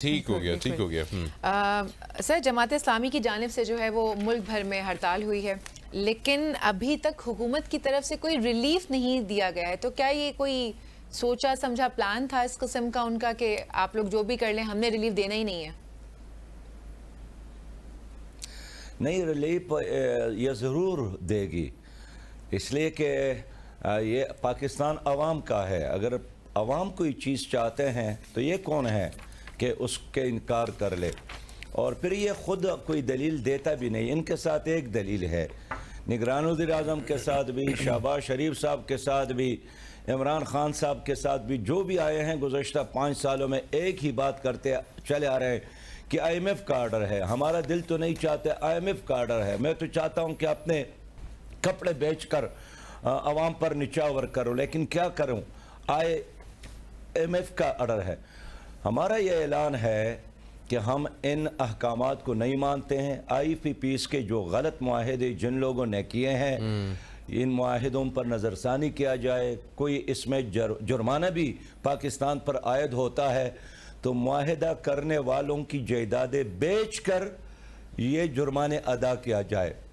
ठीक हो गया ठीक हो गया आ, हम्म। सर जमात इस्लामी की जानब से जो है वो मुल्क भर में हड़ताल हुई है लेकिन अभी तक हुकूमत की तरफ से कोई रिलीफ नहीं दिया गया है तो क्या ये कोई सोचा समझा प्लान था इस किस्म का उनका कि आप लोग जो भी कर लें हमने रिलीफ देना ही नहीं है नहीं रिलीफ ये ज़रूर देगी इसलिए कि ये पाकिस्तान आवाम का है अगर आवाम कोई चीज़ चाहते हैं तो ये कौन है कि उसके इनकार कर ले और फिर ये ख़ुद कोई दलील देता भी नहीं इनके साथ एक दलील है निगरान वजी अजम के साथ भी शहबाज शरीफ साहब के साथ भी इमरान खान साहब के साथ भी जो भी आए हैं गुजशत पाँच सालों में एक ही बात करते चले आ रहे हैं कि आई एम एफ़ का आर्डर है हमारा दिल तो नहीं चाहता आई एम एफ़ का आर्डर है मैं तो चाहता हूँ कि अपने कपड़े बेच कर आवाम पर निचावर करूँ लेकिन क्या करूँ आई एम एफ़ का आर्डर है हमारा यह ऐलान है कि हम इन अहकाम को नहीं मानते हैं आई पी पीस के जो गलत माहे जिन लोगों ने किए हैं हम्म। इन माहदों पर नज़रसानी किया जाए कोई इसमें जुर्माना भी पाकिस्तान पर आयद होता है तो माहदा करने वालों की जयदादें बेच कर ये जुर्माने अदा किया जाए